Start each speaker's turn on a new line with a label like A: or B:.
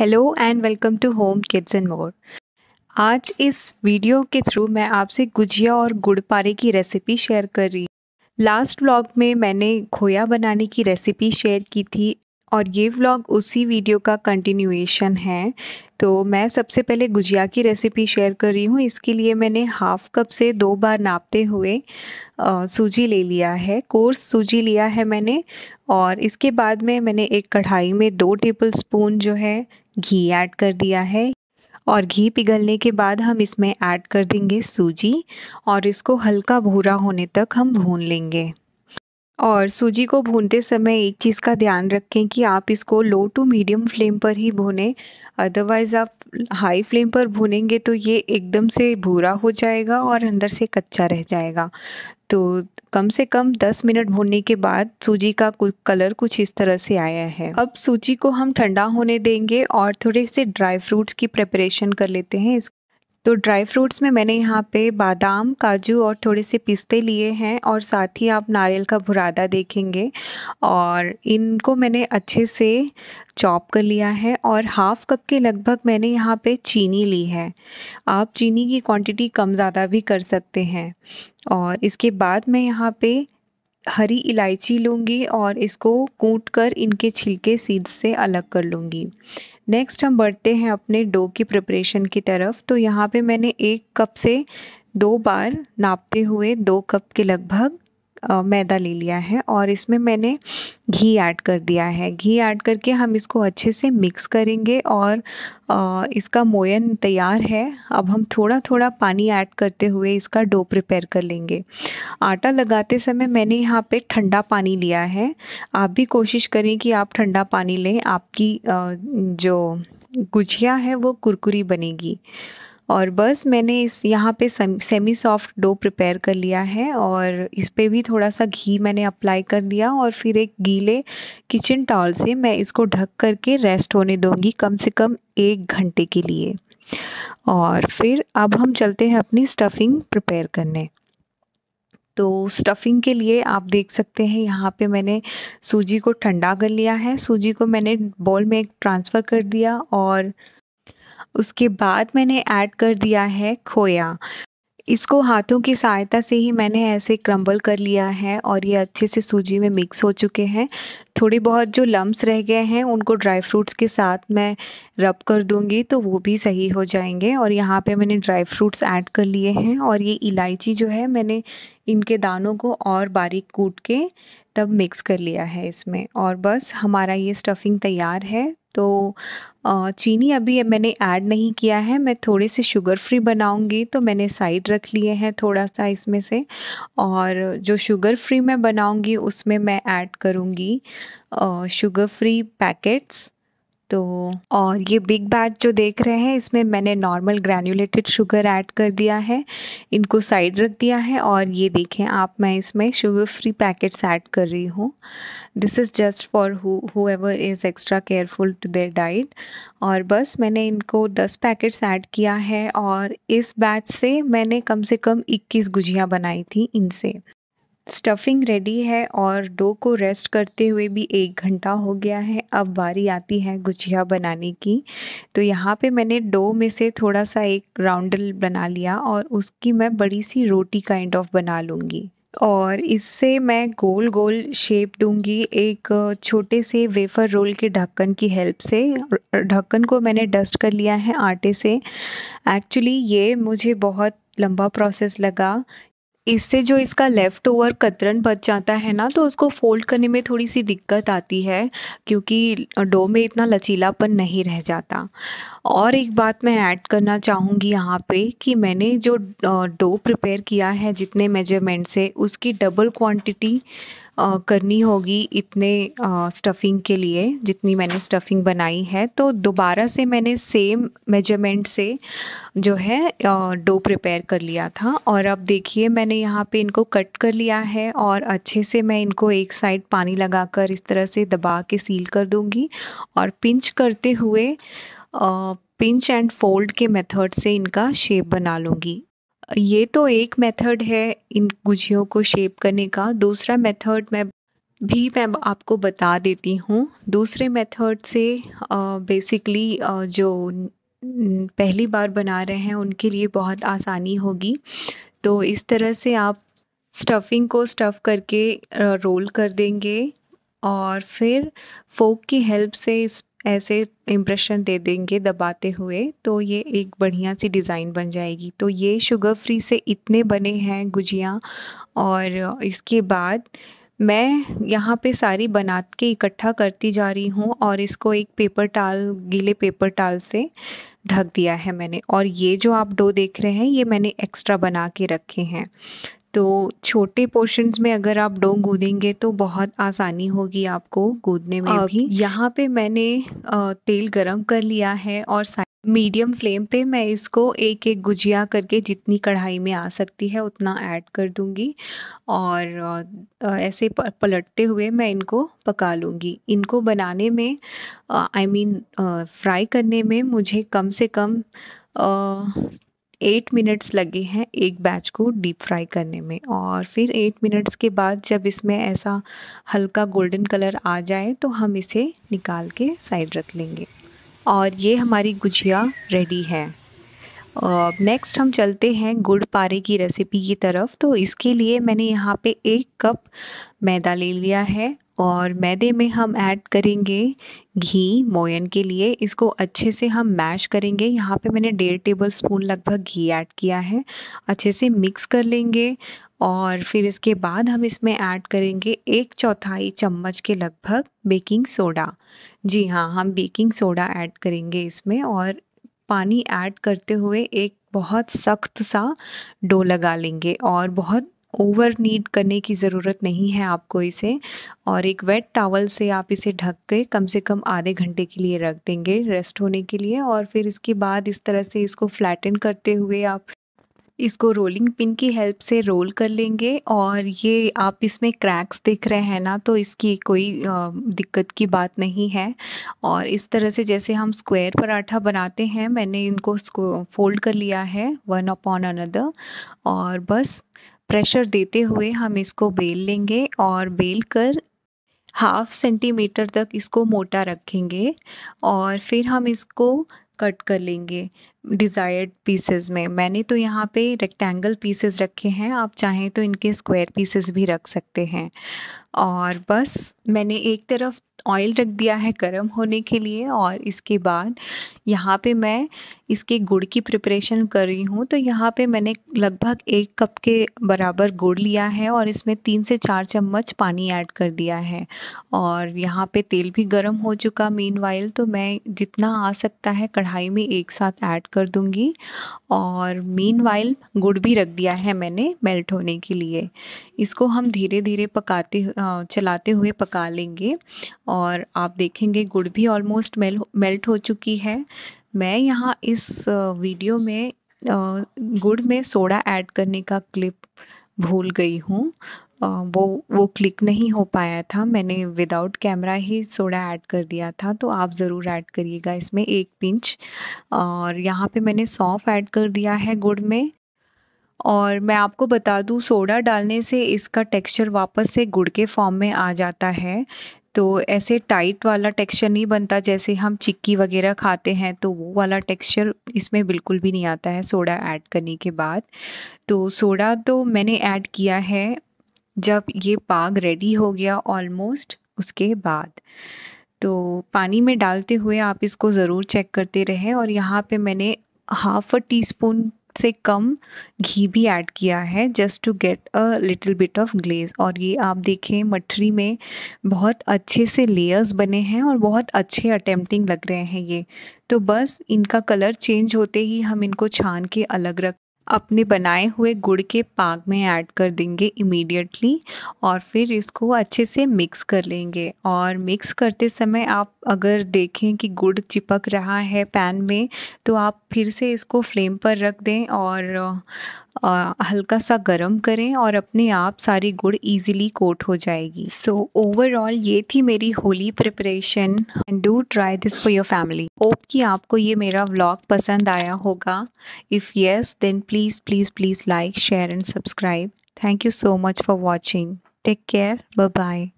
A: hello and welcome to home kids and more आज इस video के थ्रू मैं आपसे गुजिया और गुड़ पारे की रेसिपी शेयर कर रही लास्ट व्लॉग में मैंने खोया बनाने की रेसिपी शेयर की थी और ये व्लॉग उसी वीडियो का कंटिन्यूएशन है तो मैं सबसे पहले गुजिया की रेसिपी शेयर कर रही हूँ इसके लिए मैंने हाफ़ कप से दो बार नापते हुए सूजी ले लिया है कोर्स सूजी लिया है मैंने और इसके बाद में मैंने एक कढ़ाई में दो टेबल स्पून जो है घी ऐड कर दिया है और घी पिघलने के बाद हम इसमें ऐड कर देंगे सूजी और इसको हल्का भूरा होने तक हम भून लेंगे और सूजी को भूनते समय एक चीज़ का ध्यान रखें कि आप इसको लो टू मीडियम फ्लेम पर ही भूनें अदरवाइज़ आप हाई फ्लेम पर भूनेंगे तो ये एकदम से भूरा हो जाएगा और अंदर से कच्चा रह जाएगा तो कम से कम 10 मिनट भूनने के बाद सूजी का कलर कुछ इस तरह से आया है अब सूजी को हम ठंडा होने देंगे और थोड़े से ड्राई फ्रूट्स की प्रेपरेशन कर लेते हैं इस तो ड्राई फ्रूट्स में मैंने यहाँ पे बादाम काजू और थोड़े से पिस्ते लिए हैं और साथ ही आप नारियल का भुरादा देखेंगे और इनको मैंने अच्छे से चॉप कर लिया है और हाफ़ कप के लगभग मैंने यहाँ पे चीनी ली है आप चीनी की क्वांटिटी कम ज़्यादा भी कर सकते हैं और इसके बाद मैं यहाँ पे हरी इलायची लूँगी और इसको कूट कर इनके छिलके सीड से अलग कर लूँगी नेक्स्ट हम बढ़ते हैं अपने डो की प्रिपरेशन की तरफ तो यहाँ पे मैंने एक कप से दो बार नापते हुए दो कप के लगभग मैदा ले लिया है और इसमें मैंने घी ऐड कर दिया है घी ऐड करके हम इसको अच्छे से मिक्स करेंगे और इसका मोयन तैयार है अब हम थोड़ा थोड़ा पानी ऐड करते हुए इसका डो प्रिपेयर कर लेंगे आटा लगाते समय मैंने यहाँ पे ठंडा पानी लिया है आप भी कोशिश करें कि आप ठंडा पानी लें आपकी जो गुझिया है वो कुरकुरी बनेगी और बस मैंने इस यहाँ पे सेमी सॉफ्ट डो प्रिपेयर कर लिया है और इस पर भी थोड़ा सा घी मैंने अप्लाई कर दिया और फिर एक गीले किचन टॉल से मैं इसको ढक करके रेस्ट होने दूँगी कम से कम एक घंटे के लिए और फिर अब हम चलते हैं अपनी स्टफिंग प्रिपेयर करने तो स्टफिंग के लिए आप देख सकते हैं यहाँ पे मैंने सूजी को ठंडा कर लिया है सूजी को मैंने बॉल में ट्रांसफ़र कर दिया और उसके बाद मैंने ऐड कर दिया है खोया इसको हाथों की सहायता से ही मैंने ऐसे क्रम्बल कर लिया है और ये अच्छे से सूजी में मिक्स हो चुके हैं थोड़ी बहुत जो लम्ब्स रह गए हैं उनको ड्राई फ्रूट्स के साथ मैं रब कर दूंगी तो वो भी सही हो जाएंगे और यहाँ पे मैंने ड्राई फ्रूट्स ऐड कर लिए हैं और ये इलायची जो है मैंने इनके दानों को और बारीक कूट के तब मिक्स कर लिया है इसमें और बस हमारा ये स्टफिंग तैयार है तो चीनी अभी मैंने ऐड नहीं किया है मैं थोड़े से शुगर फ्री बनाऊंगी तो मैंने साइड रख लिए हैं थोड़ा सा इसमें से और जो शुगर फ्री मैं बनाऊंगी उसमें मैं ऐड करूंगी शुगर फ्री पैकेट्स तो और ये बिग बैच जो देख रहे हैं इसमें मैंने नॉर्मल ग्रैनुलेटेड शुगर ऐड कर दिया है इनको साइड रख दिया है और ये देखें आप मैं इसमें शुगर फ्री पैकेट्स ऐड कर रही हूँ this is just for whoever is extra careful to their diet और बस मैंने इनको दस पैकेट्स ऐड किया है और इस बैच से मैंने कम से कम इक्कीस गुजियाँ बनाई थी इनसे स्टफिंग रेडी है और डो को रेस्ट करते हुए भी एक घंटा हो गया है अब बारी आती है गुजिया बनाने की तो यहाँ पे मैंने डो में से थोड़ा सा एक राउंडल बना लिया और उसकी मैं बड़ी सी रोटी काइंड ऑफ बना लूँगी और इससे मैं गोल गोल शेप दूंगी एक छोटे से वेफर रोल के ढक्कन की हेल्प से ढक्कन को मैंने डस्ट कर लिया है आटे से एक्चुअली ये मुझे बहुत लंबा प्रोसेस लगा इससे जो इसका लेफ़्ट ओवर कतरन बच जाता है ना तो उसको फोल्ड करने में थोड़ी सी दिक्कत आती है क्योंकि डो में इतना लचीलापन नहीं रह जाता और एक बात मैं ऐड करना चाहूँगी यहाँ पे कि मैंने जो डो प्रिपेयर किया है जितने मेजरमेंट से उसकी डबल क्वांटिटी करनी होगी इतने स्टफ़िंग के लिए जितनी मैंने स्टफ़िंग बनाई है तो दोबारा से मैंने सेम मेजरमेंट से जो है डो प्रिपेयर कर लिया था और अब देखिए मैंने यहाँ पे इनको कट कर लिया है और अच्छे से मैं इनको एक साइड पानी लगाकर इस तरह से दबा के सील कर दूँगी और पिंच करते हुए पिंच एंड फोल्ड के मेथड से इनका शेप बना लूँगी ये तो एक मेथड है इन गुझियों को शेप करने का दूसरा मेथड मैं भी मैं आपको बता देती हूँ दूसरे मेथड से बेसिकली जो पहली बार बना रहे हैं उनके लिए बहुत आसानी होगी तो इस तरह से आप स्टफिंग को स्टफ़ करके रोल कर देंगे और फिर फोक की हेल्प से इस ऐसे इम्प्रेशन दे देंगे दबाते हुए तो ये एक बढ़िया सी डिज़ाइन बन जाएगी तो ये शुगर फ्री से इतने बने हैं गुजिया और इसके बाद मैं यहाँ पे सारी बना के इकट्ठा करती जा रही हूँ और इसको एक पेपर टाल गीले पेपर टाल से ढक दिया है मैंने और ये जो आप डो देख रहे हैं ये मैंने एक्स्ट्रा बना के रखे हैं तो छोटे पोर्शंस में अगर आप डो गूदेंगे तो बहुत आसानी होगी आपको गूदने में भी यहाँ पे मैंने तेल गरम कर लिया है और मीडियम फ्लेम पे मैं इसको एक एक गुजिया करके जितनी कढ़ाई में आ सकती है उतना ऐड कर दूंगी और ऐसे पलटते हुए मैं इनको पका लूँगी इनको बनाने में आई मीन फ्राई करने में मुझे कम से कम एट मिनट्स लगे हैं एक बैच को डीप फ्राई करने में और फिर एट मिनट्स के बाद जब इसमें ऐसा हल्का गोल्डन कलर आ जाए तो हम इसे निकाल के साइड रख लेंगे और ये हमारी गुजिया रेडी है नेक्स्ट हम चलते हैं गुड़ पारे की रेसिपी की तरफ तो इसके लिए मैंने यहाँ पे एक कप मैदा ले लिया है और मैदे में हम ऐड करेंगे घी मोयन के लिए इसको अच्छे से हम मैश करेंगे यहाँ पे मैंने डेढ़ टेबल स्पून लगभग घी ऐड किया है अच्छे से मिक्स कर लेंगे और फिर इसके बाद हम इसमें ऐड करेंगे एक चौथाई चम्मच के लगभग बेकिंग सोडा जी हाँ हम बेकिंग सोडा ऐड करेंगे इसमें और पानी ऐड करते हुए एक बहुत सख्त सा डो लगा लेंगे और बहुत ओवर नीड करने की ज़रूरत नहीं है आपको इसे और एक वेट टावल से आप इसे ढक के कम से कम आधे घंटे के लिए रख देंगे रेस्ट होने के लिए और फिर इसके बाद इस तरह से इसको फ्लैटन करते हुए आप इसको रोलिंग पिन की हेल्प से रोल कर लेंगे और ये आप इसमें क्रैक्स देख रहे हैं ना तो इसकी कोई दिक्कत की बात नहीं है और इस तरह से जैसे हम स्क्वायर पराठा बनाते हैं मैंने इनको फोल्ड कर लिया है वन अपॉन अनदर और बस प्रेशर देते हुए हम इसको बेल लेंगे और बेल कर हाफ सेंटीमीटर तक इसको मोटा रखेंगे और फिर हम इसको कट कर लेंगे डिज़ायर्ड पीसेज में मैंने तो यहाँ पे रेक्टेंगल पीसेज रखे हैं आप चाहें तो इनके स्क्वायर पीसेज भी रख सकते हैं और बस मैंने एक तरफ ऑयल रख दिया है गर्म होने के लिए और इसके बाद यहाँ पे मैं इसके गुड़ की प्रिपरेशन कर रही हूँ तो यहाँ पे मैंने लगभग एक कप के बराबर गुड़ लिया है और इसमें तीन से चार चम्मच पानी ऐड कर दिया है और यहाँ पे तेल भी गर्म हो चुका मीन तो मैं जितना आ सकता है कढ़ाई में एक साथ ऐड कर दूँगी और मीन वाइल गुड़ भी रख दिया है मैंने मेल्ट होने के लिए इसको हम धीरे धीरे पकाते चलाते हुए पका लेंगे और आप देखेंगे गुड़ भी ऑलमोस्ट मेल मेल्ट हो चुकी है मैं यहाँ इस वीडियो में गुड़ में सोडा ऐड करने का क्लिप भूल गई हूँ वो वो क्लिक नहीं हो पाया था मैंने विदाउट कैमरा ही सोडा ऐड कर दिया था तो आप ज़रूर ऐड करिएगा इसमें एक पिंच और यहाँ पे मैंने सौंफ ऐड कर दिया है गुड़ में और मैं आपको बता दूं सोडा डालने से इसका टेक्सचर वापस से गुड़ के फॉर्म में आ जाता है तो ऐसे टाइट वाला टेक्सचर नहीं बनता जैसे हम चिक्की वगैरह खाते हैं तो वो वाला टेक्सचर इसमें बिल्कुल भी नहीं आता है सोडा ऐड करने के बाद तो सोडा तो मैंने ऐड किया है जब ये पाग रेडी हो गया ऑलमोस्ट उसके बाद तो पानी में डालते हुए आप इसको ज़रूर चेक करते रहें और यहाँ पे मैंने हाफ़ अ टी स्पून से कम घी भी ऐड किया है just to get a little bit of glaze और ये आप देखें मठरी में बहुत अच्छे से लेयर्स बने हैं और बहुत अच्छे अटेम्प्टिंग लग रहे हैं ये तो बस इनका कलर चेंज होते ही हम इनको छान के अलग रख अपने बनाए हुए गुड़ के पाक में ऐड कर देंगे इमीडिएटली और फिर इसको अच्छे से मिक्स कर लेंगे और मिक्स करते समय आप अगर देखें कि गुड़ चिपक रहा है पैन में तो आप फिर से इसको फ्लेम पर रख दें और हल्का सा गर्म करें और अपने आप सारी गुड़ इजीली कोट हो जाएगी सो ओवरऑल ये थी मेरी Holi preparation and do try this for your family hope कि आपको ये मेरा व्लॉग पसंद आया होगा if yes then please please please like share and subscribe thank you so much for watching take care bye